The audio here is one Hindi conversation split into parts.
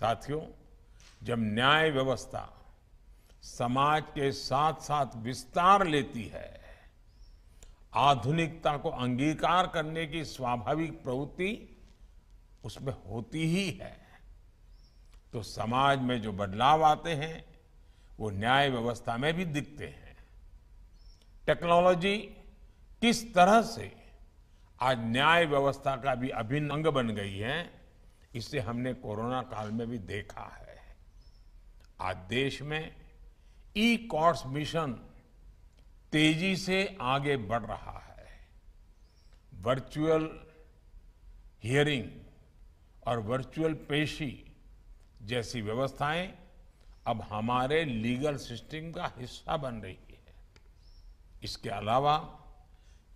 साथियों जब न्याय व्यवस्था समाज के साथ साथ विस्तार लेती है आधुनिकता को अंगीकार करने की स्वाभाविक प्रवृत्ति उसमें होती ही है तो समाज में जो बदलाव आते हैं वो न्याय व्यवस्था में भी दिखते हैं टेक्नोलॉजी किस तरह से आज न्याय व्यवस्था का भी अभिन्न अंग बन गई है इसे हमने कोरोना काल में भी देखा है आज देश में ई कॉर्स मिशन तेजी से आगे बढ़ रहा है वर्चुअल हियरिंग और वर्चुअल पेशी जैसी व्यवस्थाएं अब हमारे लीगल सिस्टम का हिस्सा बन रही है इसके अलावा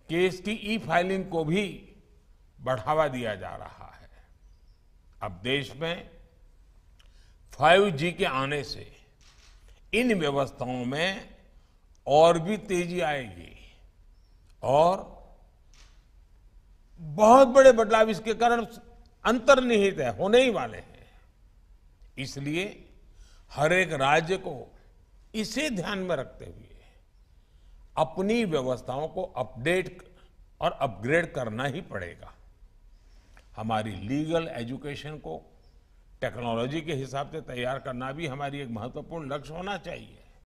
केस की ई फाइलिंग को भी बढ़ावा दिया जा रहा है अब देश में 5G के आने से इन व्यवस्थाओं में और भी तेजी आएगी और बहुत बड़े बदलाव इसके कारण अंतर्निहित है होने ही वाले हैं इसलिए हर एक राज्य को इसे ध्यान में रखते हुए अपनी व्यवस्थाओं को अपडेट और अपग्रेड करना ही पड़ेगा हमारी लीगल एजुकेशन को टेक्नोलॉजी के हिसाब से तैयार करना भी हमारी एक महत्वपूर्ण लक्ष्य होना चाहिए